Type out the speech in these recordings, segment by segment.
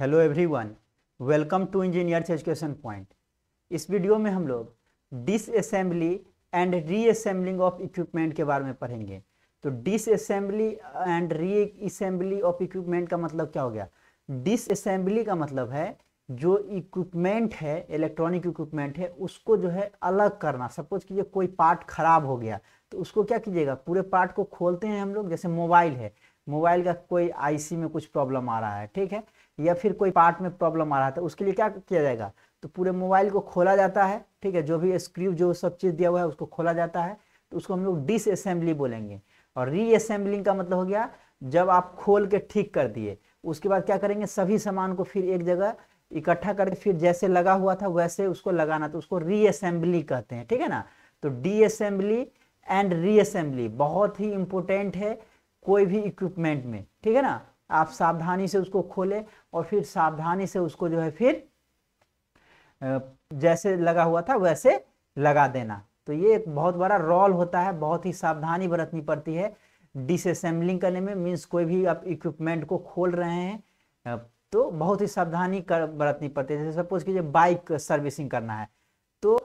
hello everyone welcome to engineers education point इस video में हम लोग disassembly and reassembling of equipment के बारे में पढ़ेंगे तो disassembly and reassembly of equipment का मतलब क्या हो गया डिसअसेंबली का मतलब है जो इक्विपमेंट है इलेक्ट्रॉनिक इक्विपमेंट है उसको जो है अलग करना सपोज कीजिए कोई पार्ट खराब हो गया तो उसको क्या कीजिएगा पूरे पार्ट को खोलते हैं हम लोग जैसे मोबाइल है मोबाइल का कोई आईसी में कुछ प्रॉब्लम आ रहा है ठीक है या फिर कोई पार्ट में प्रॉब्लम आ रहा था उसके लिए क्या किया जाएगा तो पूरे मोबाइल को खोला जाता है ठीक है जो भी स्क्रीव जो सब चीज़ दिया हुआ है उसको खोला जाता है तो उसको हम लोग डिसअसेंबली बोलेंगे और रीअसेंबलिंग का मतलब हो गया जब आप खोल के ठीक कर दिए उसके बाद क्या करेंगे सभी सामान को फिर एक जगह इकट्ठा करके फिर जैसे लगा हुआ था वैसे उसको लगाना तो उसको रीअसेंबली कहते हैं ठीक है ना तो डीअसेंबली एंड रीअसेंबली बहुत ही इंपॉर्टेंट है कोई भी इक्विपमेंट में ठीक है ना आप सावधानी से उसको खोले और फिर सावधानी से उसको जो है फिर जैसे लगा हुआ था वैसे लगा देना तो ये एक बहुत बड़ा रोल होता है बहुत ही सावधानी बरतनी पड़ती है डिसअसेंबलिंग करने में मीन्स कोई भी आप इक्विपमेंट को खोल रहे हैं तो बहुत ही सावधानी कर बरतनी पड़ती है जैसे सपोज कीजिए बाइक सर्विसिंग करना है तो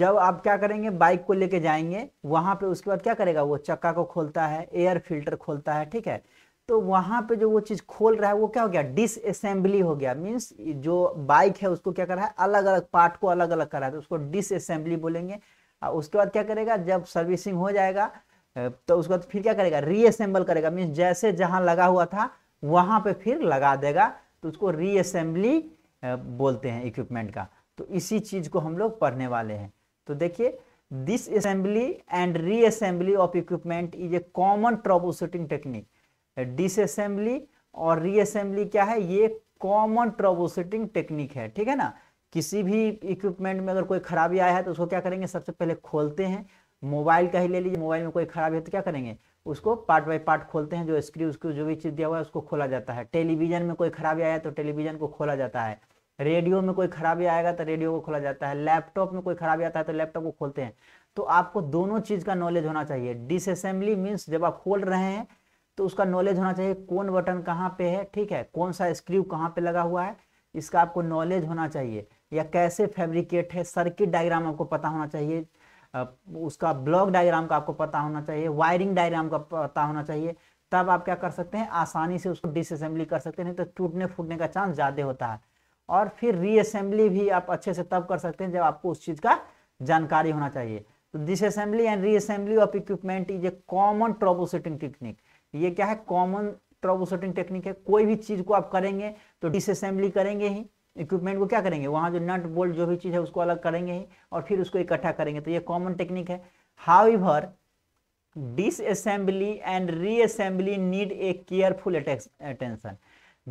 जब आप क्या करेंगे बाइक को लेके जाएंगे वहाँ पे उसके बाद क्या करेगा वो चक्का को खोलता है एयर फिल्टर खोलता है ठीक है तो वहां पे जो वो चीज़ खोल रहा है वो क्या हो गया डिसअसेंबली हो गया मीन्स जो बाइक है उसको क्या कर रहा है अलग अलग पार्ट को अलग अलग कर रहा है तो उसको डिसअसेंबली बोलेंगे और हाँ, उसके बाद क्या करेगा जब सर्विसिंग हो जाएगा तो उसके बाद फिर क्या करेगा रीअसेंबल करेगा मीन्स जैसे जहां लगा हुआ था वहां पर फिर लगा देगा तो उसको रीअसेंबली बोलते हैं इक्विपमेंट का तो इसी चीज़ को हम लोग पढ़ने वाले हैं तो देखिए disassembly assembly and reassembly of equipment is a common troubleshooting technique disassembly और रीअसेंबली क्या है ये कॉमन ट्रोबोसिटिंग टेक्निक है ठीक है ना किसी भी इक्विपमेंट में अगर कोई खराबी आया है तो उसको क्या करेंगे सबसे पहले खोलते हैं मोबाइल का ही ले लीजिए मोबाइल में कोई खराबी है तो क्या करेंगे उसको पार्ट बाय पार्ट खोलते हैं जो स्क्रीन उसको जो भी चीज़ दिया हुआ है उसको खोला जाता है टेलीविजन में कोई खराबी आया तो टेलीविजन को खोला जाता है रेडियो में कोई खराबी आएगा तो रेडियो को खोला जाता है लैपटॉप में कोई खराबी आता है तो लैपटॉप को खोलते हैं तो आपको दोनों चीज़ का नॉलेज होना चाहिए डिसअसेंबली मीन्स जब आप खोल रहे हैं तो उसका नॉलेज होना चाहिए कौन बटन कहाँ पे है ठीक है कौन सा स्क्रू कहाँ पे लगा हुआ है इसका आपको नॉलेज होना चाहिए या कैसे फैब्रिकेट है सर्किट डायग्राम आपको पता होना चाहिए उसका ब्लॉक डायग्राम का आपको पता होना चाहिए वायरिंग डायग्राम का पता होना चाहिए तब आप क्या कर सकते हैं आसानी से उसको डिसअसेंबली कर सकते हैं नहीं तो टूटने फूटने का चांस ज़्यादा होता है और फिर रीअसेंबली भी आप अच्छे से तब कर सकते हैं जब आपको उस चीज़ का जानकारी होना चाहिए तो disassembly and reassembly of equipment is a common trouble setting technique ये क्या है कॉमन ट्रबल शूटिंग टेक्निक है कोई भी चीज़ को आप करेंगे तो डिसअसेंबली करेंगे ही इक्विपमेंट को क्या करेंगे वहां जो नट बोल्ट जो भी चीज़ है उसको अलग करेंगे ही और फिर उसको इकट्ठा करेंगे तो ये कॉमन टेक्निक है however disassembly and reassembly need a careful attention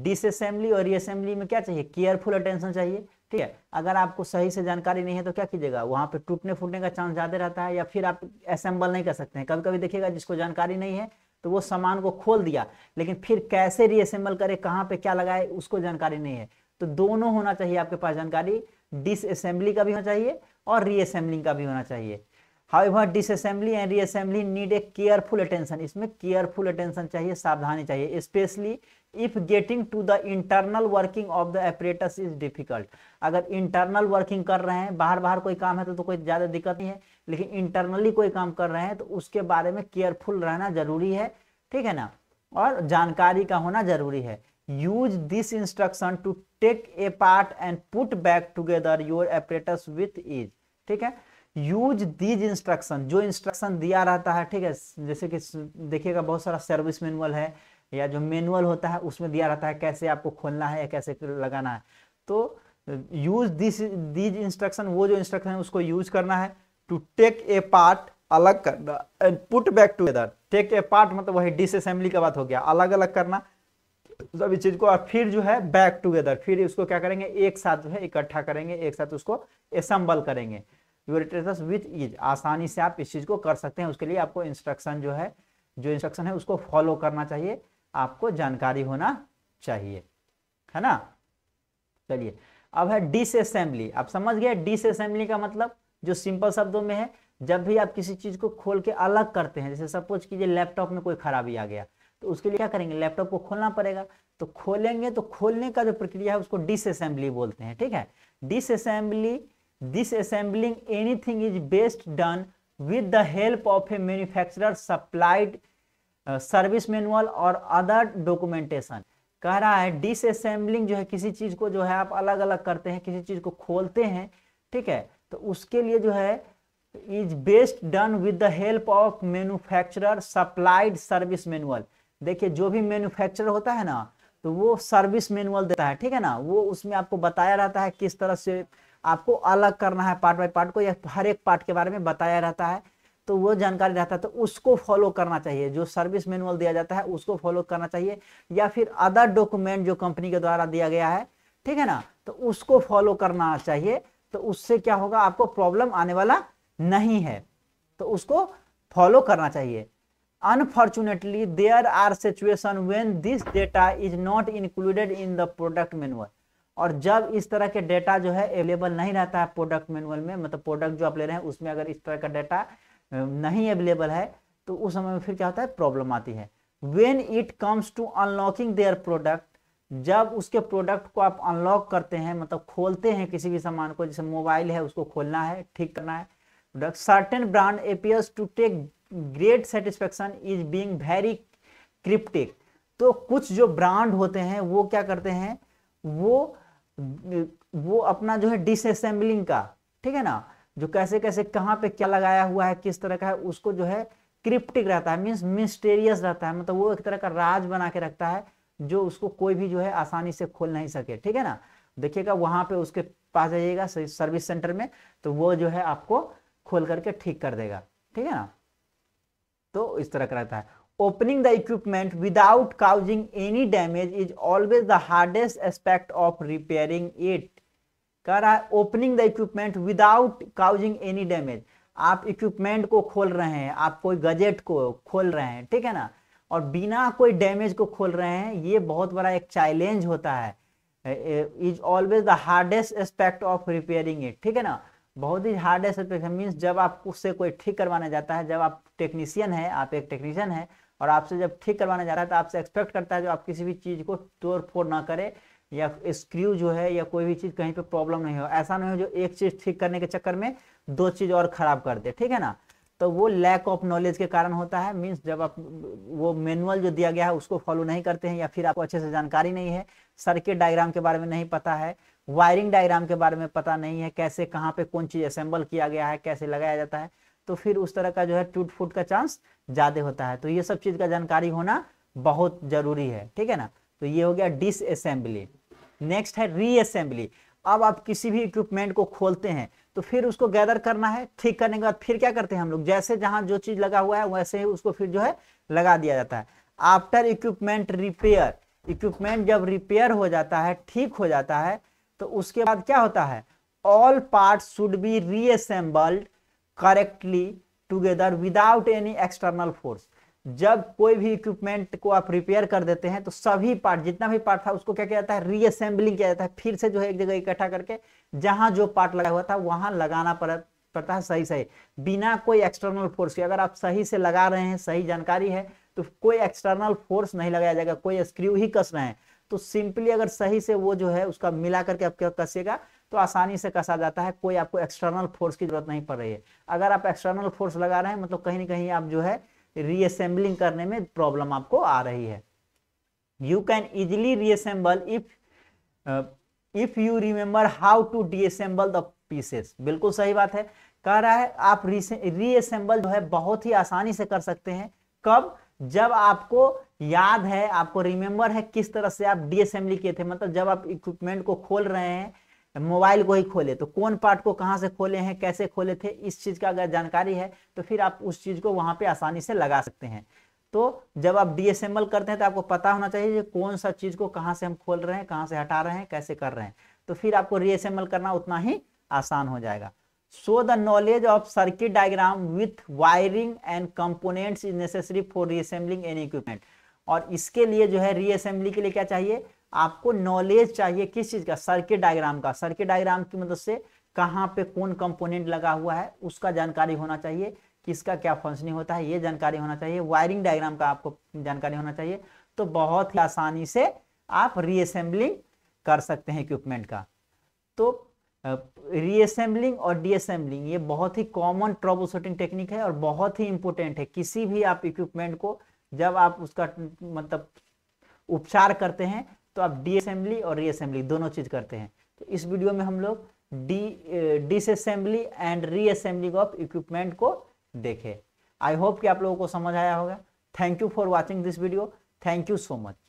disassembly और रीअसेंबली में क्या चाहिए केयरफुल अटेंशन चाहिए ठीक है अगर आपको सही से जानकारी नहीं है तो क्या कीजिएगा वहां पे टूटने फूटने का चांस ज़्यादा रहता है या फिर आप असेंबल नहीं कर सकते हैं कभी कभी देखिएगा जिसको जानकारी नहीं है तो वो सामान को खोल दिया लेकिन फिर कैसे रीअसेंबल करे कहाँ पे क्या लगाए उसको जानकारी नहीं है तो दोनों होना चाहिए आपके पास जानकारी डिसअसेंबली का भी होना चाहिए और रीअसेंबलिंग का भी होना चाहिए however disassembly and reassembly need a careful attention इसमें केयरफुल अटेंशन चाहिए सावधानी चाहिए specially if getting to the internal working of the apparatus is difficult अगर इंटरनल वर्किंग कर रहे हैं बाहर बाहर कोई काम है तो, तो कोई ज़्यादा दिक्कत नहीं है लेकिन इंटरनली कोई काम कर रहे हैं तो उसके बारे में केयरफुल रहना जरूरी है ठीक है ना और जानकारी का होना जरूरी है use this instruction to take apart and put back together your apparatus with is ठीक है यूज दीज इंस्ट्रक्शन जो इंस्ट्रक्शन दिया रहता है ठीक है जैसे कि देखिएगा बहुत सारा सर्विस मैनुअल है या जो मैनुअल होता है उसमें दिया रहता है कैसे आपको खोलना है या कैसे लगाना है तो यूज दिस दीज इंस्ट्रक्शन वो जो इंस्ट्रक्शन है उसको यूज करना है टू टेक ए पार्ट अलग करना and put back together take apart मतलब वही डिसअसेंबली का बात हो गया अलग अलग करना सभी चीज को और फिर जो है बैक टूगेदर फिर उसको क्या करेंगे एक साथ जो है इकट्ठा करेंगे एक साथ उसको असेंबल करेंगे यूरेटेटस विथ ईज आसानी से आप इस चीज़ को कर सकते हैं उसके लिए आपको इंस्ट्रक्शन जो है जो इंस्ट्रक्शन है उसको फॉलो करना चाहिए आपको जानकारी होना चाहिए है ना चलिए अब है डिसअसेंबली आप समझ गए डिसअसेंबली का मतलब जो सिंपल शब्दों में है जब भी आप किसी चीज़ को खोल के अलग करते हैं जैसे सपोज कीजिए लैपटॉप में कोई खराबी आ गया तो उसके लिए क्या करेंगे लैपटॉप को खोलना पड़ेगा तो खोलेंगे तो खोलने का जो प्रक्रिया है उसको डिसअसेंबली बोलते हैं ठीक है disassembly disassembling anything is best done with the help of a manufacturer supplied uh, service manual और other documentation कह रहा है डिसअसेंबलिंग जो है किसी चीज़ को जो है आप अलग अलग करते हैं किसी चीज़ को खोलते हैं ठीक है तो उसके लिए जो है is best done with the help of manufacturer supplied service manual देखिए जो भी मैन्युफैक्चरर होता है ना तो वो सर्विस मैनुअल देता है ठीक है ना वो उसमें आपको बताया रहता है किस तरह से आपको अलग करना है पार्ट बाय पार्ट को या हर एक पार्ट के बारे में बताया रहता है तो वो जानकारी रहता है तो उसको फॉलो करना चाहिए जो सर्विस मैनुअल दिया जाता है उसको फॉलो करना चाहिए या फिर अदर डॉक्यूमेंट जो कंपनी के द्वारा दिया गया है ठीक है ना तो उसको फॉलो करना चाहिए तो उससे क्या होगा आपको प्रॉब्लम आने वाला नहीं है तो उसको फॉलो करना चाहिए unfortunately there are situation when this data is not included in the product manual और जब इस तरह के डेटा जो है अवेलेबल नहीं रहता है प्रोडक्ट मैनुअल में मतलब प्रोडक्ट जो आप ले रहे हैं उसमें अगर इस तरह का डेटा नहीं अवेलेबल है तो उस समय में फिर क्या होता है प्रॉब्लम आती है when it comes to unlocking their product जब उसके प्रोडक्ट को आप अनलॉक करते हैं मतलब खोलते हैं किसी भी सामान को जैसे मोबाइल है उसको खोलना है ठीक करना है product certain brand appears to take great satisfaction is being very cryptic तो कुछ जो ब्रांड होते हैं वो क्या करते हैं वो वो अपना जो है डिसअसेंबलिंग का ठीक है ना जो कैसे कैसे कहाँ पे क्या लगाया हुआ है किस तरह का है उसको जो है क्रिप्टिक रहता है मीन्स मिस्टेरियस रहता है मतलब वो एक तरह का राज बना के रखता है जो उसको कोई भी जो है आसानी से खोल नहीं सके ठीक है ना देखिएगा वहां पे उसके पास जाइएगा सर्विस सेंटर में तो वो जो है आपको खोल करके ठीक कर देगा ठीक है ना तो इस तरह का रहता है opening the equipment without causing any damage is always the hardest aspect of repairing it कह रहा है opening the equipment without causing any damage आप इक्विपमेंट को खोल रहे हैं आप कोई गजेट को खोल रहे हैं ठीक है ना और बिना कोई डैमेज को खोल रहे हैं ये बहुत बड़ा एक चैलेंज होता है is always the hardest aspect of repairing it ठीक है ना बहुत ही हार्डेस्ट एस्पेक्ट मीन्स जब आप उससे कोई ठीक करवाने जाता है जब आप टेक्नीशियन है आप एक टेक्नीशियन है और आपसे जब ठीक करवाना जा रहा है तो आपसे एक्सपेक्ट करता है जो आप किसी भी चीज़ को तोड़ फोड़ ना करें या स्क्रू जो है या कोई भी चीज़ कहीं पे प्रॉब्लम नहीं हो ऐसा नहीं हो जो एक चीज़ ठीक करने के चक्कर में दो चीज़ और ख़राब कर दे ठीक है ना तो वो लैक ऑफ नॉलेज के कारण होता है मीन्स जब आप वो मैनुअल जो दिया गया है उसको फॉलो नहीं करते हैं या फिर आपको अच्छे से जानकारी नहीं है सर्किट डायग्राम के बारे में नहीं पता है वायरिंग डायग्राम के बारे में पता नहीं है कैसे कहाँ पे कौन चीज़ असेंबल किया गया है कैसे लगाया जाता है तो फिर उस तरह का जो है टूट फूट का चांस ज़्यादा होता है तो ये सब चीज़ का जानकारी होना बहुत जरूरी है ठीक है ना तो ये हो गया डिसअसेंबली नेक्स्ट है रीअसेंबली अब आप किसी भी इक्विपमेंट को खोलते हैं तो फिर उसको गैदर करना है ठीक करने के बाद फिर क्या करते हैं हम लोग जैसे जहां जो चीज लगा हुआ है वैसे ही उसको फिर जो है लगा दिया जाता है आफ्टर इक्विपमेंट रिपेयर इक्विपमेंट जब रिपेयर हो जाता है ठीक हो जाता है तो उसके बाद क्या होता है all part should be reassembled correctly together without any external force जब कोई भी इक्विपमेंट को आप रिपेयर कर देते हैं तो सभी पार्ट जितना भी पार्ट था उसको क्या किया जाता है रीअसेंबलिंग किया जाता है फिर से जो है एक जगह इकट्ठा करके जहां जो पार्ट लगा हुआ था वहां लगाना पड़ता है सही सही बिना कोई एक्सटर्नल फोर्स के अगर आप सही से लगा रहे हैं सही जानकारी है तो कोई एक्सटर्नल फोर्स नहीं लगाया जाएगा कोई स्क्रू ही कस रहे हैं तो सिंपली अगर सही से वो जो है उसका मिला करके आप क्या कसेगा तो आसानी से कसा जाता है कोई आपको एक्सटर्नल फोर्स की जरूरत नहीं पड़ रही है अगर आप एक्सटर्नल फोर्स लगा रहे हैं मतलब कहीं ना कहीं आप जो है रीअसेंबलिंग करने में प्रॉब्लम आपको आ रही है you can easily reassemble if if you remember how to disassemble the pieces बिल्कुल सही बात है कह रहा है आप रीअसेंबल जो है बहुत ही आसानी से कर सकते हैं कब जब आपको याद है आपको रिमेंबर है किस तरह से आप डीअसेंबली किए थे मतलब जब आप इक्विपमेंट को खोल रहे हैं मोबाइल को ही खोले तो कौन पार्ट को कहाँ से खोले हैं कैसे खोले थे इस चीज़ का अगर जानकारी है तो फिर आप उस चीज़ को वहाँ पे आसानी से लगा सकते हैं तो जब आप डीएसएमएल करते हैं तो आपको पता होना चाहिए कौन सा चीज़ को कहाँ से हम खोल रहे हैं कहाँ से हटा रहे हैं कैसे कर रहे हैं तो फिर आपको रीएसएमएल करना उतना ही आसान हो जाएगा so the knowledge of circuit diagram with wiring and components is necessary for reassembling an equipment और इसके लिए जो है रीअसेंबली के लिए क्या चाहिए आपको नॉलेज चाहिए किस चीज़ का सर्किट डायग्राम का सर्किट डायग्राम की मदद से कहाँ पे कौन कंपोनेंट लगा हुआ है उसका जानकारी होना चाहिए किसका क्या फंक्शनिंग होता है ये जानकारी होना चाहिए वायरिंग डायग्राम का आपको जानकारी होना चाहिए तो बहुत ही आसानी से आप रीअसेंबलिंग कर सकते हैं इक्विपमेंट का तो रीअसेंबलिंग और डीअसेंबलिंग ये बहुत ही कॉमन ट्रबल शूटिंग टेक्निक है और बहुत ही इंपॉर्टेंट है किसी भी आप इक्विपमेंट को जब आप उसका मतलब उपचार करते हैं तो आप डी असेंबली और री असेंबली दोनों चीज़ करते हैं तो इस वीडियो में हम लोग D disassembly and reassembling of equipment को देखें आई होप कि आप लोगों को समझ आया होगा thank you for watching this video thank you so much